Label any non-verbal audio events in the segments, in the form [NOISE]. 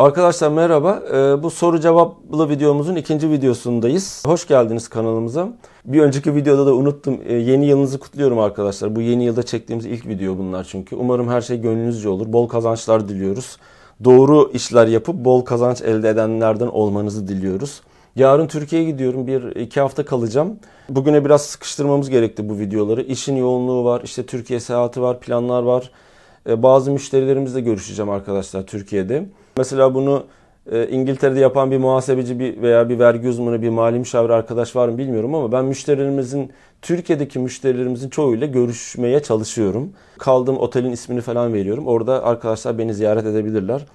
Arkadaşlar merhaba. Ee, bu soru cevaplı videomuzun ikinci videosundayız. Hoş geldiniz kanalımıza. Bir önceki videoda da unuttum. Ee, yeni yılınızı kutluyorum arkadaşlar. Bu yeni yılda çektiğimiz ilk video bunlar çünkü. Umarım her şey gönlünüzce olur. Bol kazançlar diliyoruz. Doğru işler yapıp bol kazanç elde edenlerden olmanızı diliyoruz. Yarın Türkiye'ye gidiyorum. Bir iki hafta kalacağım. Bugüne biraz sıkıştırmamız gerekti bu videoları. İşin yoğunluğu var. İşte Türkiye seyahati var. Planlar var. Ee, bazı müşterilerimizle görüşeceğim arkadaşlar Türkiye'de. Mesela bunu e, İngiltere'de yapan bir muhasebeci bir veya bir vergi uzmanı, bir mali müşavir arkadaş var mı bilmiyorum ama ben müşterilerimizin Türkiye'deki müşterilerimizin çoğuyla görüşmeye çalışıyorum. Kaldığım otelin ismini falan veriyorum. Orada arkadaşlar beni ziyaret edebilirler.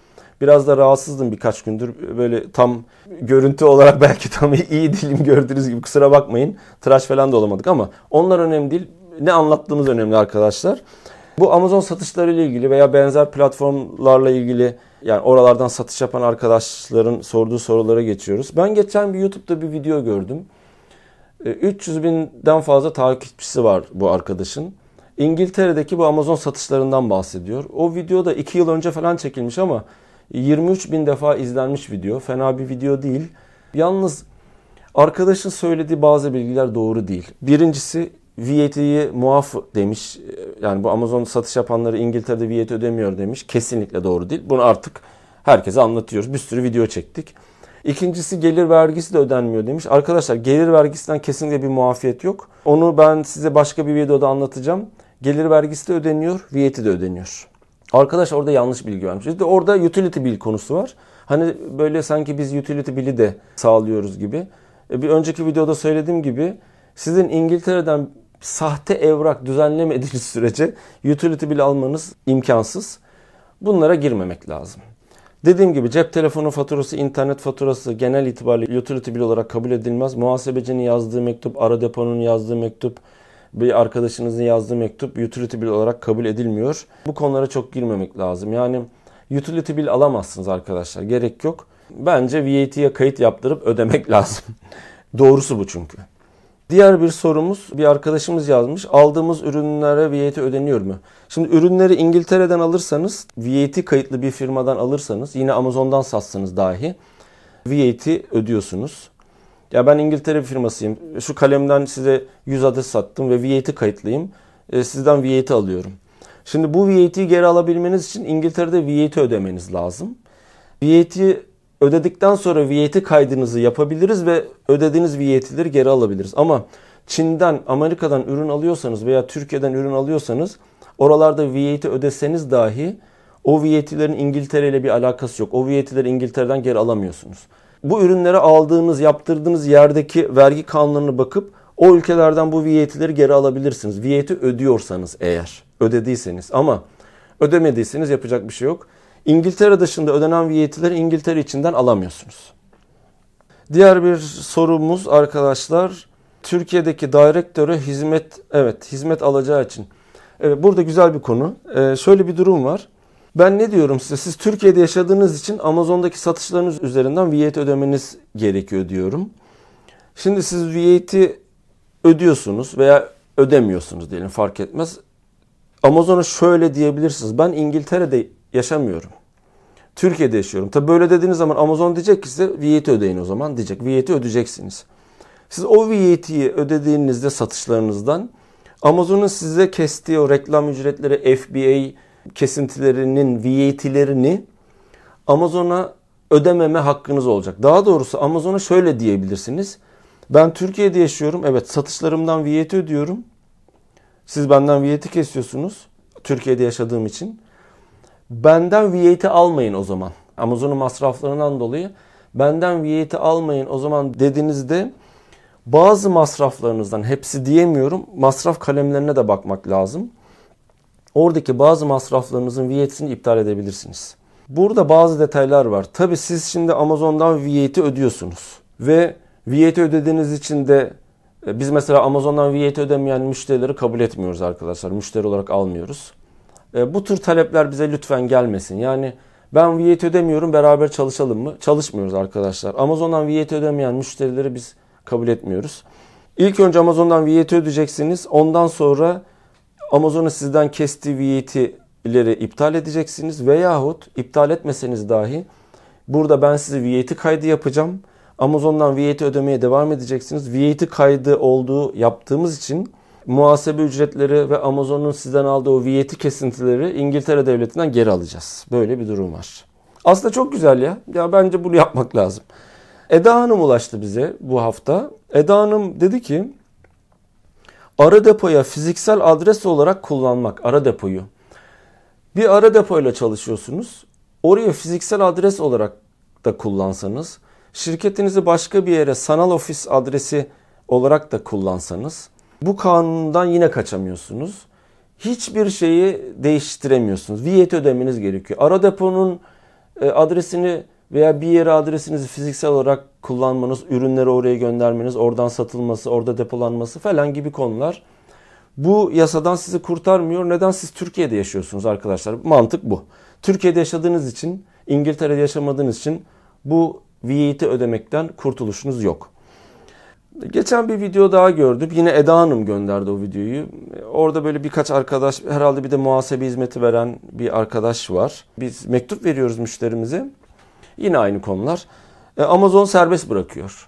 Biraz da rahatsızdım birkaç gündür. Böyle tam görüntü olarak [LAUGHS] belki tam iyi değilim gördüğünüz gibi kusura bakmayın. Tıraş falan da olamadık ama onlar önemli değil. Ne anlattığımız önemli arkadaşlar. Bu Amazon satışları ile ilgili veya benzer platformlarla ilgili yani oralardan satış yapan arkadaşların sorduğu sorulara geçiyoruz. Ben geçen bir YouTube'da bir video gördüm. 300 e, binden fazla takipçisi var bu arkadaşın. İngiltere'deki bu Amazon satışlarından bahsediyor. O video da 2 yıl önce falan çekilmiş ama 23 bin defa izlenmiş video. Fena bir video değil. Yalnız arkadaşın söylediği bazı bilgiler doğru değil. Birincisi VAT'yi muaf demiş. Yani bu Amazon satış yapanları İngiltere'de viyet ödemiyor demiş. Kesinlikle doğru değil. Bunu artık herkese anlatıyoruz. Bir sürü video çektik. İkincisi gelir vergisi de ödenmiyor demiş. Arkadaşlar gelir vergisinden kesinlikle bir muafiyet yok. Onu ben size başka bir videoda anlatacağım. Gelir vergisi de ödeniyor, viyeti de ödeniyor. Arkadaş orada yanlış bilgi vermiş. İşte orada utility bill konusu var. Hani böyle sanki biz utility bill'i de sağlıyoruz gibi. E, bir önceki videoda söylediğim gibi sizin İngiltere'den sahte evrak düzenlemediğiniz sürece utility bill almanız imkansız. Bunlara girmemek lazım. Dediğim gibi cep telefonu faturası, internet faturası genel itibariyle utility bill olarak kabul edilmez. Muhasebecinin yazdığı mektup, ara deponun yazdığı mektup, bir arkadaşınızın yazdığı mektup utility bill olarak kabul edilmiyor. Bu konulara çok girmemek lazım. Yani utility bill alamazsınız arkadaşlar. Gerek yok. Bence VAT'ye kayıt yaptırıp ödemek [LAUGHS] lazım. Doğrusu bu çünkü. Diğer bir sorumuz bir arkadaşımız yazmış. Aldığımız ürünlere VAT ödeniyor mu? Şimdi ürünleri İngiltere'den alırsanız, VAT kayıtlı bir firmadan alırsanız, yine Amazon'dan satsanız dahi VAT ödüyorsunuz. Ya ben İngiltere bir firmasıyım. Şu kalemden size 100 adet sattım ve VAT kayıtlıyım. E, sizden VAT alıyorum. Şimdi bu VAT'yi geri alabilmeniz için İngiltere'de VAT ödemeniz lazım. VAT'i ödedikten sonra VAT kaydınızı yapabiliriz ve ödediğiniz VAT'leri geri alabiliriz. Ama Çin'den, Amerika'dan ürün alıyorsanız veya Türkiye'den ürün alıyorsanız oralarda VAT ödeseniz dahi o VAT'lerin İngiltere ile bir alakası yok. O VAT'leri İngiltere'den geri alamıyorsunuz. Bu ürünleri aldığınız, yaptırdığınız yerdeki vergi kanunlarına bakıp o ülkelerden bu VAT'leri geri alabilirsiniz. VAT'i ödüyorsanız eğer, ödediyseniz ama ödemediyseniz yapacak bir şey yok. İngiltere dışında ödenen viyetileri İngiltere içinden alamıyorsunuz. Diğer bir sorumuz arkadaşlar Türkiye'deki direktöre hizmet evet hizmet alacağı için. Evet burada güzel bir konu. Ee, şöyle bir durum var. Ben ne diyorum size? Siz Türkiye'de yaşadığınız için Amazon'daki satışlarınız üzerinden VAT ödemeniz gerekiyor diyorum. Şimdi siz VAT'i ödüyorsunuz veya ödemiyorsunuz diyelim fark etmez. Amazon'a şöyle diyebilirsiniz. Ben İngiltere'de yaşamıyorum. Türkiye'de yaşıyorum. Tabi böyle dediğiniz zaman Amazon diyecek ki size VAT e ödeyin o zaman diyecek. VAT e ödeyeceksiniz. Siz o VAT'yi e ödediğinizde satışlarınızdan Amazon'un size kestiği o reklam ücretleri, FBA kesintilerinin VAT'lerini Amazon'a ödememe hakkınız olacak. Daha doğrusu Amazon'a şöyle diyebilirsiniz. Ben Türkiye'de yaşıyorum. Evet satışlarımdan VAT ödüyorum. Siz benden VAT kesiyorsunuz. Türkiye'de yaşadığım için. Benden VAT almayın o zaman. Amazon'un masraflarından dolayı benden VAT almayın o zaman dediğinizde bazı masraflarınızdan hepsi diyemiyorum. Masraf kalemlerine de bakmak lazım. Oradaki bazı masraflarınızın VAT'sini iptal edebilirsiniz. Burada bazı detaylar var. Tabi siz şimdi Amazon'dan VAT'i ödüyorsunuz. Ve VAT ödediğiniz için de e, biz mesela Amazon'dan VAT ödemeyen müşterileri kabul etmiyoruz arkadaşlar. Müşteri olarak almıyoruz. E, bu tür talepler bize lütfen gelmesin. Yani ben VAT ödemiyorum beraber çalışalım mı? Çalışmıyoruz arkadaşlar. Amazon'dan VAT ödemeyen müşterileri biz kabul etmiyoruz. İlk önce Amazon'dan VAT ödeyeceksiniz. Ondan sonra Amazon'un sizden kestiği VAT'leri iptal edeceksiniz. Veyahut iptal etmeseniz dahi burada ben size VAT kaydı yapacağım. Amazon'dan VAT ödemeye devam edeceksiniz. VAT kaydı olduğu yaptığımız için muhasebe ücretleri ve Amazon'un sizden aldığı o viyeti kesintileri İngiltere devletinden geri alacağız. Böyle bir durum var. Aslında çok güzel ya. Ya bence bunu yapmak lazım. Eda Hanım ulaştı bize bu hafta. Eda Hanım dedi ki ara depoya fiziksel adres olarak kullanmak ara depoyu. Bir ara depoyla çalışıyorsunuz. Oraya fiziksel adres olarak da kullansanız, şirketinizi başka bir yere sanal ofis adresi olarak da kullansanız bu kanundan yine kaçamıyorsunuz. Hiçbir şeyi değiştiremiyorsunuz. Viyet ödemeniz gerekiyor. Ara deponun e, adresini veya bir yere adresinizi fiziksel olarak kullanmanız, ürünleri oraya göndermeniz, oradan satılması, orada depolanması falan gibi konular bu yasadan sizi kurtarmıyor. Neden siz Türkiye'de yaşıyorsunuz arkadaşlar? Mantık bu. Türkiye'de yaşadığınız için, İngiltere'de yaşamadığınız için bu VIET'i ödemekten kurtuluşunuz yok. Geçen bir video daha gördüm. Yine Eda Hanım gönderdi o videoyu. Orada böyle birkaç arkadaş, herhalde bir de muhasebe hizmeti veren bir arkadaş var. Biz mektup veriyoruz müşterimize. Yine aynı konular. E, Amazon serbest bırakıyor.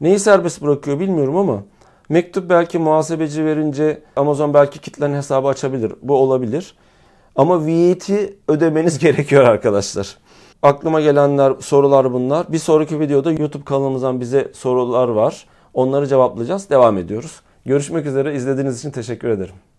Neyi serbest bırakıyor bilmiyorum ama mektup belki muhasebeci verince Amazon belki kitlerin hesabı açabilir. Bu olabilir. Ama VAT'i e ödemeniz [LAUGHS] gerekiyor arkadaşlar. Aklıma gelenler sorular bunlar. Bir sonraki videoda YouTube kanalımızdan bize sorular var. Onları cevaplayacağız. Devam ediyoruz. Görüşmek üzere. İzlediğiniz için teşekkür ederim.